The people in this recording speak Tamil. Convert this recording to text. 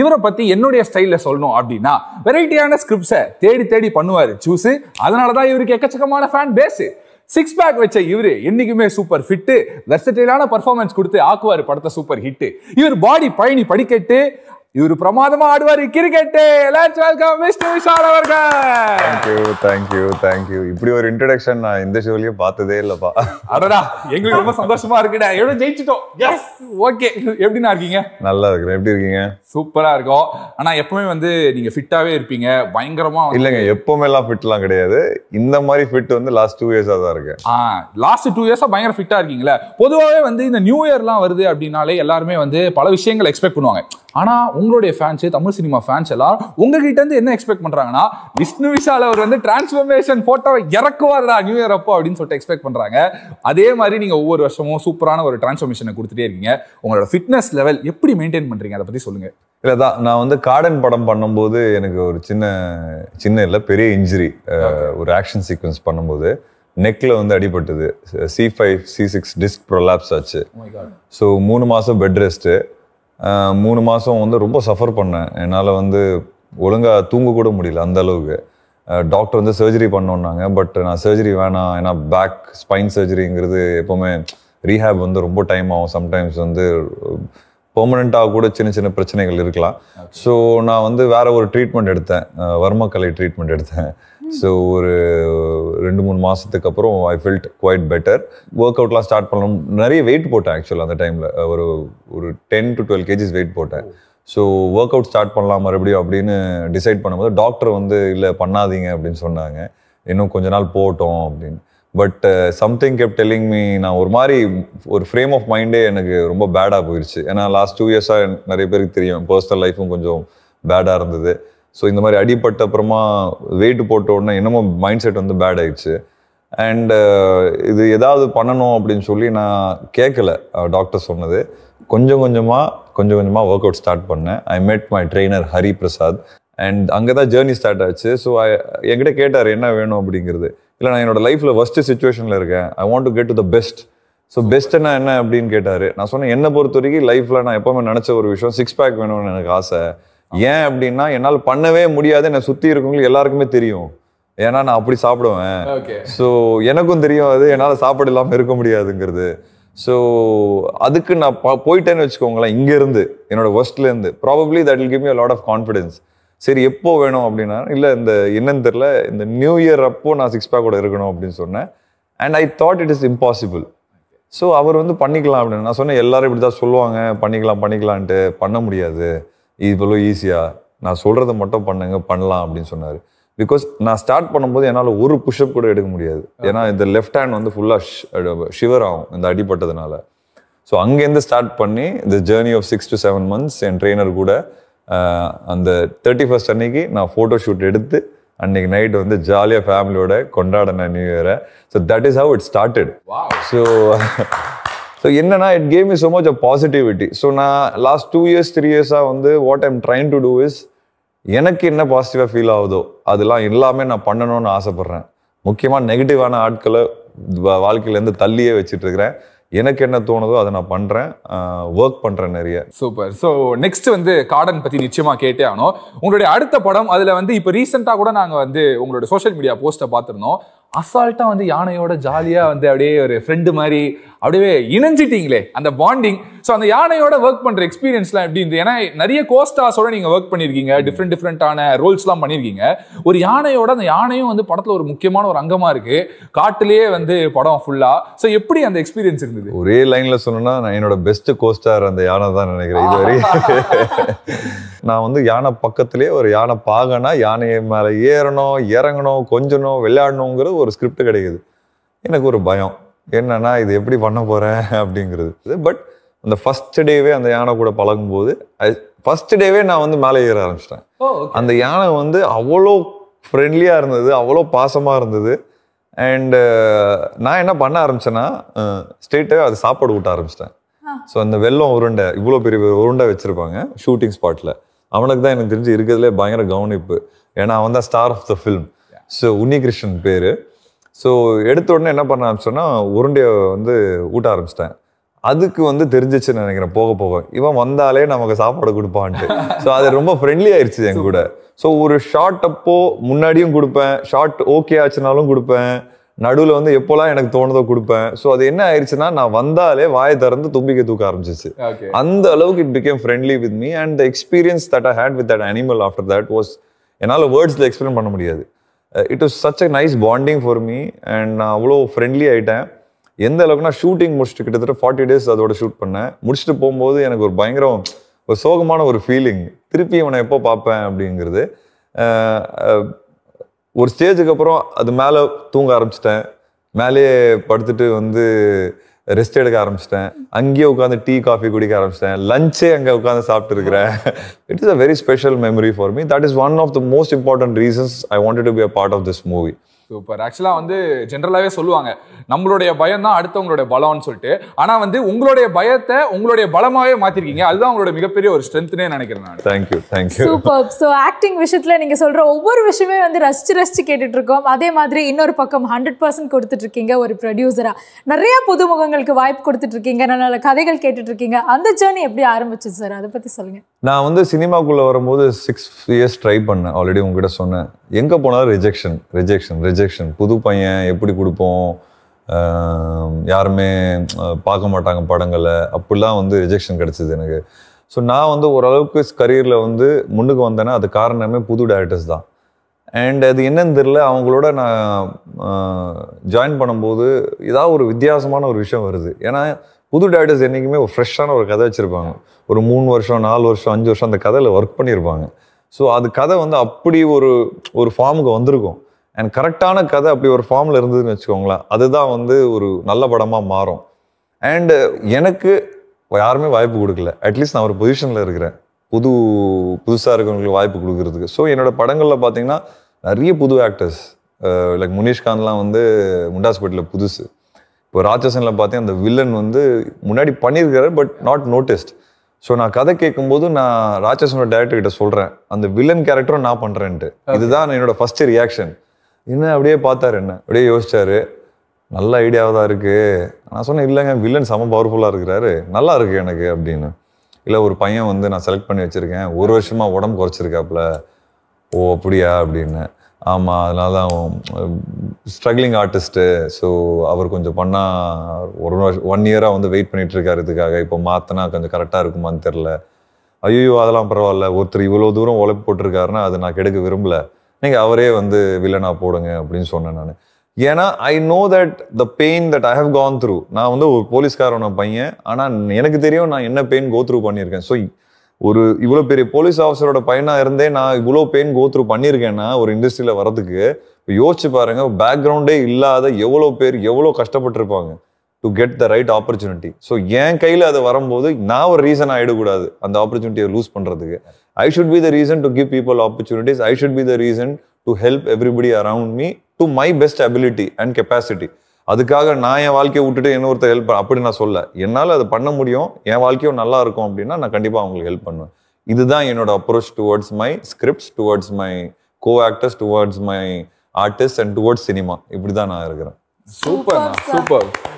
இவரை பத்தி என்னுடைய ஸ்டைல சொல்லணும் அப்படின்னா வெரைட்டியான ஸ்கிரிப்ட்ஸ தேடி தேடி பண்ணுவாரு சூஸ் அதனாலதான் இவருக்கு எக்கச்சக்கமான ஃபேன் பேஸ் சிக்ஸ் பேக் வச்ச இவரு என்னைக்குமே சூப்பர் ஃபிட்டு வெர்சடைலான பர்ஃபார்மன்ஸ் கொடுத்து ஆக்குவார் படத்தை சூப்பர் ஹிட்டு இவர் பாடி பயணி படிக்கட்டு இவர் பிரமாதமா ஆடுவார் cricket let's welcome mister Vishal அவர்கள் தேங்க்யூ தேங்க்யூ தேங்க்யூ இப்படி ஒரு இன்ட்ரடக்ஷன் நான் இந்த ஷோலயே பார்த்ததே இல்லப்பா அடடா எங்களுக்கு ரொம்ப சந்தோஷமா இருக்குடா எவ்வளவு ஜெயிச்சிட்டோம் எஸ் ஓகே எப்படி நான் இருக்கீங்க நல்லா இருக்கிறேன் எப்படி இருக்கீங்க சூப்பரா இருக்கும் ஆனா எப்பவுமே வந்து நீங்க ஃபிட்டாவே இருப்பீங்க பயங்கரமா இல்லங்க எப்பவுமே எல்லாம் ஃபிட்லாம் கிடையாது இந்த மாதிரி ஃபிட் வந்து லாஸ்ட் டூ இயர்ஸா தான் இருக்கு ஆ லாஸ்ட் டூ இயர்ஸா பயங்கர ஃபிட்டா இருக்கீங்களே பொதுவாகவே வந்து இந்த நியூ இயர்லாம் வருது அப்படின்னாலே எல்லாருமே வந்து பல விஷயங்கள் எக்ஸ்பெக்ட் பண்ணுவாங்க ஆனால் உங்களுடைய ஃபேன்ஸு தமிழ் சினிமா ஃபேன்ஸ் எல்லாம் உங்ககிட்ட இருந்து என்ன எக்ஸ்பெக்ட் பண்ணுறாங்கன்னா விஷ்ணு விஷால் அவர் வந்து டிரான்ஸ்ஃபர்மேஷன் ஃபோட்டோவை இறக்குவாரா நியூ இயர் அப்போ அப்படின்னு சொல்லிட்டு எக்ஸ்பெக்ட் பண்ணுறாங்க அதே மாதிரி நீங்கள் ஒவ்வொரு வருஷமும் சூப்பரான ஒரு டிரான்ஸ்ஃபர்மேஷனை கொடுத்துட்டே இருக்கீங்க உங்களோட ஃபிட்னஸ் லெவல் எப்படி மெயின்டைன் பண்ணுறீங்க அதை பற்றி சொல்லுங்கள் இல்லை தான் நான் வந்து கார்டன் படம் பண்ணும்போது எனக்கு ஒரு சின்ன சின்ன இல்லை பெரிய இன்ஜுரி ஒரு ஆக்ஷன் சீக்வன்ஸ் பண்ணும்போது நெக்கில் வந்து அடிபட்டது C five C six disc prolapse ஆச்சு ஸோ oh மூணு மாதம் பெட் ரெஸ்ட்டு மூணு மாதம் வந்து ரொம்ப சஃபர் பண்ணேன் என்னால் வந்து ஒழுங்காக தூங்கக்கூட முடியல அந்த அளவுக்கு டாக்டர் வந்து சர்ஜரி பண்ணோன்னாங்க பட் நான் சர்ஜரி வேணாம் ஏன்னா பேக் ஸ்பைன் சர்ஜரிங்கிறது எப்போவுமே ரீஹேப் வந்து ரொம்ப டைம் ஆகும் சம்டைம்ஸ் வந்து பெர்மனெண்ட்டாக கூட சின்ன சின்ன பிரச்சனைகள் இருக்கலாம் ஸோ நான் வந்து வேற ஒரு ட்ரீட்மெண்ட் எடுத்தேன் வர்மக்கலை ட்ரீட்மெண்ட் எடுத்தேன் ஸோ ஒரு ரெண்டு மூணு மாதத்துக்கு அப்புறம் I felt quite better work அவுட்லாம் ஸ்டார்ட் பண்ணணும் நிறைய வெயிட் போட்டேன் ஆக்சுவலாக அந்த டைமில் ஒரு ஒரு ten to twelve kgs weight போட்டேன் ஸோ ஒர்க் அவுட் ஸ்டார்ட் பண்ணலாம் மறுபடியும் அப்படின்னு டிசைட் பண்ணும்போது டாக்டர் வந்து இல்லை பண்ணாதீங்க அப்படின்னு சொன்னாங்க இன்னும் கொஞ்ச நாள் போட்டோம் அப்படின்னு but something kept telling me நான் ஒரு மாதிரி ஒரு ஃப்ரேம் ஆஃப் மைண்டே எனக்கு ரொம்ப பேடாக போயிடுச்சு ஏன்னா லாஸ்ட் டூ இயர்ஸாக நிறைய பேருக்கு தெரியும் பர்சனல் லைஃப்பும் கொஞ்சம் பேடாக இருந்தது ஸோ இந்த மாதிரி அடிப்பட்ட அப்புறமா வெயிட் போட்ட உடனே என்னமோ மைண்ட் செட் வந்து பேட் ஆயிடுச்சு அண்டு uh, இது ஏதாவது பண்ணணும் அப்படின்னு சொல்லி நான் கேட்கல டாக்டர் சொன்னது கொஞ்சம் கொஞ்சமாக கொஞ்சம் கொஞ்சமாக ஒர்க் அவுட் ஸ்டார்ட் பண்ணேன் I met my trainer Hari Prasad and அங்கே தான் ஜேர்னி ஸ்டார்ட் ஆச்சு ஸோ என்கிட்ட கேட்டார் என்ன வேணும் அப்படிங்கிறது இல்லை நான் என்னோட லைஃப்பில் ஃபஸ்ட்டு சுச்சுவேஷனில் இருக்கேன் I want to get to the best so பெஸ்ட்டுன்னா என்ன அப்படின்னு கேட்டார் நான் சொன்னேன் என்னை பொறுத்த வரைக்கும் லைஃப்பில் நான் எப்போவுமே நினச்ச ஒரு விஷயம் சிக்ஸ் பேக் வேணும்னு எனக்கு ஆசை ஏன் அப்படின்னா என்னால் பண்ணவே முடியாது என்னை சுற்றி இருக்கவங்களுக்கு எல்லாருக்குமே தெரியும் ஏன்னா நான் அப்படி சாப்பிடுவேன் ஸோ எனக்கும் தெரியும் அது என்னால் சாப்பாடு இல்லாமல் இருக்க முடியாதுங்கிறது ஸோ அதுக்கு நான் போயிட்டேன்னு வச்சுக்கோங்களேன் இங்கேருந்து என்னோட ஒஸ்ட்லேருந்து probably that will give me lot of confidence சரி எப்போ வேணும் அப்படின்னா இல்லை இந்த என்னன்னு தெரில இந்த நியூ இயர் அப்போ நான் சிக்ஸ் பேக்கோட இருக்கணும் அப்படின்னு சொன்னேன் and I thought it is impossible so அவர் வந்து பண்ணிக்கலாம் அப்படின்னு நான் சொன்னேன் எல்லாரும் இப்படி தான் சொல்லுவாங்க பண்ணிக்கலாம் பண்ணிக்கலான்ட்டு பண்ண முடியாது இவ்வளோ ஈஸியாக நான் சொல்கிறத மட்டும் பண்ணுங்க பண்ணலாம் அப்படின்னு சொன்னார் பிகாஸ் நான் ஸ்டார்ட் பண்ணும்போது என்னால் ஒரு புஷ்அப் கூட எடுக்க முடியாது ஏன்னா இந்த லெஃப்ட் ஹேண்ட் வந்து ஃபுல்லாக ஷிவர் ஆகும் இந்த அடிப்பட்டதுனால ஸோ அங்கேருந்து ஸ்டார்ட் பண்ணி இந்த journey of six to seven months என் ட்ரெயினர் கூட அந்த தேர்ட்டி ஃபஸ்ட் அன்னைக்கு நான் ஃபோட்டோ ஷூட் எடுத்து அன்னைக்கு நைட் வந்து ஜாலியாக ஃபேமிலியோட கொண்டாடின நியூ இயரை so that is how it started so so என்னன்னா it came is so much a positivity so நான் லாஸ்ட் டூ இயர்ஸ் த்ரீ இயர்ஸாக வந்து what I'm trying to do is எனக்கு என்ன பாசிட்டிவாக ஃபீல் ஆகுதோ அதெல்லாம் எல்லாமே நான் பண்ணணும்னு ஆசைப்பட்றேன் முக்கியமாக நெகட்டிவான ஆட்களை வாழ்க்கையிலேருந்து தள்ளியே வச்சுட்டு இருக்கிறேன் எனக்கு என்ன தோணுதோ அதை நான் பண்ணுறேன் ஒர்க் பண்ணுறேன் நிறைய சூப்பர் ஸோ நெக்ஸ்ட் வந்து கார்டன் பற்றி நிச்சயமாக கேட்டே ஆனோம் உங்களுடைய அடுத்த படம் அதில் வந்து இப்போ ரீசெண்டா கூட நாங்கள் வந்து உங்களோட சோஷியல் மீடியா போஸ்ட்டை பார்த்துருந்தோம் அசால்ட்டாக வந்து யானையோட ஜாலியாக வந்து அப்படியே ஒரு ஃப்ரெண்டு மாதிரி அப்படியே இணைஞ்சிட்டீங்களே அந்த பாண்டிங் ஸோ அந்த யானையோட ஒர்க் பண்ணுற எக்ஸ்பீரியன்ஸ்லாம் எப்படி இருந்து ஏன்னா நிறைய கோஸ்டாஸோட நீங்கள் ஒர்க் பண்ணியிருக்கீங்க டிஃப்ரெண்ட் டிஃப்ரெண்ட்டான ரோல்ஸ்லாம் பண்ணியிருக்கீங்க ஒரு யானையோட அந்த யானையும் வந்து படத்தில் ஒரு முக்கியமான ஒரு அங்கமாக இருக்குது காட்டிலேயே வந்து படம் ஃபுல்லாக ஸோ எப்படி அந்த எக்ஸ்பீரியன்ஸ் இருந்தது ஒரே லைனில் சொல்லணும்னா நான் என்னோட பெஸ்ட் கோஸ்டார் அந்த யானை தான் நினைக்கிறேன் இதுவரை நான் வந்து யானை பக்கத்துலேயே ஒரு யானை பாகனா யானையை மேலே ஏறணும் இறங்கணும் கொஞ்சணும் விளையாடணுங்கிற ஒரு ஸ்கிரிப்ட் கிடைக்குது எனக்கு ஒரு பயம் என்னன்னா இது எப்படி பண்ண போகிறேன் அப்படிங்கிறது பட் அந்த ஃபஸ்ட் டேவே அந்த யானை கூட பழகும் போது ஃபர்ஸ்ட் டேவே நான் வந்து மேலே ஏற ஆரம்பிச்சிட்டேன் அந்த யானை வந்து அவ்வளோ ஃப்ரெண்ட்லியாக இருந்தது அவ்வளோ பாசமாக இருந்தது அண்டு uh, நான் என்ன பண்ண ஆரம்பிச்சேன்னா ஸ்ட்ரெயிட்டாகவே அது சாப்பாடு ஊட்ட ஆரம்பிச்சிட்டேன் ஸோ அந்த வெள்ளம் உருண்டை இவ்வளோ பெரிய உருண்டை வச்சுருப்பாங்க ஷூட்டிங் ஸ்பாட்டில் அவனுக்கு தான் எனக்கு தெரிஞ்சு இருக்கிறதுலே பயங்கர கவனிப்பு ஏன்னா அவன் தான் star of the film so Unnikrishnan பேர் ஸோ எடுத்த உடனே என்ன பண்ண ஆரம்பிச்சோன்னா உருண்டையை வந்து ஊட்ட ஆரம்பிச்சிட்டேன் அதுக்கு வந்து தெரிஞ்சிச்சுன்னு நினைக்கிறேன் போக போக இவன் வந்தாலே நமக்கு சாப்பாடு கொடுப்பான்ட்டு ஸோ அது ரொம்ப ஃப்ரெண்ட்லி ஆயிடுச்சு என் கூட ஸோ ஒரு ஷார்ட் அப்போ முன்னாடியும் கொடுப்பேன் ஷார்ட் ஓகே ஆச்சுனாலும் கொடுப்பேன் நடுவில் வந்து எப்போல்லாம் எனக்கு தோணுதோ கொடுப்பேன் ஸோ அது என்ன ஆயிடுச்சுன்னா நான் வந்தாலே வாயை திறந்து தும்பிக்க தூக்க ஆரம்பிச்சிச்சு அந்த அளவுக்கு it became friendly with me and the experience that I had with that animal after that was என்னால் வேர்ட்ஸில் எக்ஸ்பிளைன் பண்ண முடியாது it was such a nice bonding for me and நான் அவ்வளோ ஃப்ரெண்ட்லி ஆகிட்டேன் எந்த அளவுக்கு நான் ஷூட்டிங் முடிச்சுட்டு கிட்டத்தட்ட ஃபார்ட்டி டேஸ் அதோட ஷூட் பண்ணேன் முடிச்சுட்டு போகும்போது எனக்கு ஒரு பயங்கரம் ஒரு சோகமான ஒரு ஃபீலிங் திருப்பி இவனை எப்போ பார்ப்பேன் அப்படிங்கிறது uh, uh, ஒரு ஸ்டேஜுக்கு அப்புறம் அது மேலே தூங்க ஆரம்பிச்சிட்டேன் மேலேயே படுத்துட்டு வந்து ரெஸ்ட் எடுக்க ஆரம்பிச்சிட்டேன் அங்கேயே உட்காந்து டீ காஃபி குடிக்க ஆரம்பிச்சிட்டேன் லஞ்சே அங்கே உட்காந்து சாப்பிட்டு இருக்கிறேன் it is a very special memory for me that is one of the most important reasons I wanted to be a part of this movie super ஆக்சுவலாக வந்து ஜென்ரலாகவே சொல்லுவாங்க நம்மளுடைய பயம் தான் அடுத்தவங்களுடைய பலம்னு சொல்லிட்டு ஆனால் வந்து உங்களுடைய பயத்தை உங்களுடைய பலமாகவே மாற்றிருக்கீங்க அதுதான் உங்களோட மிகப்பெரிய ஒரு ஸ்ட்ரென்த்னே நினைக்கிறேன் நான் thank you thank you super so acting விஷயத்தில் நீங்கள் சொல்கிற ஒவ்வொரு விஷயமே வந்து ரசிச்சு ரசிச்சு கேட்டுட்டு இருக்கோம் அதே மாதிரி இன்னொரு பக்கம் ஹண்ட்ரட் பர்சன்ட் கொடுத்துட்டு இருக்கீங்க ஒரு ப்ரொடியூசராக நிறைய புதுமுகங்களுக்கு வாய்ப்பு கொடுத்துட்டு இருக்கீங்க நல்ல கதைகள் கேட்டுட்டு இருக்கீங்க அந்த ஜேர்னி எப்படி ஆரம்பிச்சது சார் அதை பற்றி சொல்லுங்கள் நான் வந்து சினிமாக்குள்ளே வரும்போது சிக்ஸ் இயர்ஸ் ட்ரை பண்ணேன் ஆல்ரெடி உங்ககிட்ட சொன்னேன் எங்கே போனாலும் ரிஜெக்ஷன் ரிஜெக்ஷன் ரிஜெக்ஷன் ரிஜெக்ஷன் புது பையன் எப்படி கொடுப்போம் யாருமே பார்க்க மாட்டாங்க படங்களை அப்படிலாம் வந்து ரிஜெக்ஷன் கிடச்சிது எனக்கு ஸோ நான் வந்து ஓரளவுக்கு கரியரில் வந்து முன்னுக்கு வந்தேன்னா அது காரணமே புது டேரக்டர்ஸ் தான் அண்ட் அது என்னன்னு தெரில அவங்களோட நான் ஜாயின் பண்ணும்போது ஏதாவது ஒரு வித்தியாசமான ஒரு விஷயம் வருது ஏன்னா புது டேரக்டர்ஸ் என்றைக்குமே ஒரு ஃப்ரெஷ்ஷான ஒரு கதை வச்சுருப்பாங்க ஒரு மூணு வருஷம் நாலு வருஷம் அஞ்சு வருஷம் அந்த கதையில் ஒர்க் பண்ணியிருப்பாங்க ஸோ அது கதை வந்து அப்படி ஒரு ஒரு ஃபார்முக்கு வந்திருக்கும் அண்ட் கரெக்டான கதை அப்படி ஒரு ஃபார்மில் இருந்ததுன்னு வச்சுக்கோங்களேன் அதுதான் வந்து ஒரு நல்ல படமாக மாறும் அண்டு எனக்கு யாருமே வாய்ப்பு கொடுக்கல அட்லீஸ்ட் நான் ஒரு பொசிஷனில் இருக்கிறேன் புது புதுசாக இருக்கிறவங்களுக்கு வாய்ப்பு கொடுக்குறதுக்கு ஸோ என்னோடய படங்களில் பார்த்தீங்கன்னா நிறைய புது ஆக்டர்ஸ் லைக் முனிஷ்காந்த்லாம் வந்து முண்டாஸ்பேட்டில் புதுசு இப்போ ராட்சசனில் பார்த்தீங்கன்னா அந்த வில்லன் வந்து முன்னாடி பண்ணியிருக்காரு பட் நாட் நோட்டிஸ்ட் ஸோ நான் கதை கேட்கும்போது நான் ராட்சசனோட டேரக்டர் கிட்ட சொல்கிறேன் அந்த வில்லன் கேரக்டரும் நான் பண்ணுறேன்ட்டு இதுதான் என்னோட ஃபஸ்ட்டு ரியாக்ஷன் என்ன அப்படியே பார்த்தாரு என்ன அப்படியே யோசிச்சாரு நல்ல ஐடியாவாக தான் இருக்குது நான் சொன்னேன் இல்லைங்க வில்லன் செம பவர்ஃபுல்லாக இருக்கிறாரு நல்லா இருக்குது எனக்கு அப்படின்னு இல்லை ஒரு பையன் வந்து நான் செலக்ட் பண்ணி வச்சுருக்கேன் ஒரு வருஷமாக உடம்பு குறைச்சிருக்காப்புல ஓ அப்படியா அப்படின்னு ஆமாம் அதனால தான் ஸ்ட்ரகிளிங் ஆர்டிஸ்ட்டு ஸோ அவர் கொஞ்சம் பண்ணால் ஒரு வருஷம் ஒன் இயராக வந்து வெயிட் பண்ணிகிட்ருக்காரு இருக்காரு இதுக்காக இப்போ மாற்றினா கொஞ்சம் கரெக்டாக இருக்குமான்னு தெரில ஐயோ அதெல்லாம் பரவாயில்ல ஒருத்தர் இவ்வளோ தூரம் உழைப்பு போட்டிருக்காருன்னா அது நான் கெடுக்க விரும்பலை நீங்கள் அவரே வந்து வில்லனாக போடுங்க அப்படின்னு சொன்னேன் நான் ஏன்னா I know that the pain that I have gone through நான் வந்து ஒரு போலீஸ்காரன பையன் ஆனால் எனக்கு தெரியும் நான் என்ன பெயின் கோ த்ரூ பண்ணியிருக்கேன் ஸோ ஒரு இவ்வளோ பெரிய போலீஸ் ஆஃபீஸரோட பையனாக இருந்தே நான் இவ்வளோ பெயின் கோ த்ரூ பண்ணியிருக்கேன்னா ஒரு இண்டஸ்ட்ரியில் வரதுக்கு இப்போ யோசிச்சு பாருங்க பேக்ரவுண்டே இல்லாத எவ்வளோ பேர் எவ்வளோ கஷ்டப்பட்டிருப்பாங்க to get the right opportunity so என் கையில் அது வரும்போது நான் ஒரு ரீசன் ஆகிடக்கூடாது அந்த ஆப்பர்ச்சுனிட்டியை லூஸ் பண்ணுறதுக்கு I should be the reason to give people opportunities I should be the reason to help everybody around me to my best ability and capacity அதுக்காக நான் என் வாழ்க்கையை விட்டுட்டு இன்னொருத்தர் ஹெல்ப் அப்படி நான் சொல்ல என்னால் அதை பண்ண முடியும் என் வாழ்க்கையும் நல்லா இருக்கும் அப்படின்னா நான் கண்டிப்பாக அவங்களுக்கு ஹெல்ப் பண்ணுவேன் இதுதான் என்னோட approach towards my scripts towards my co actors towards my artist and towards cinema இப்படி தான் நான் இருக்கிறேன் சூப்பர் சூப்பர்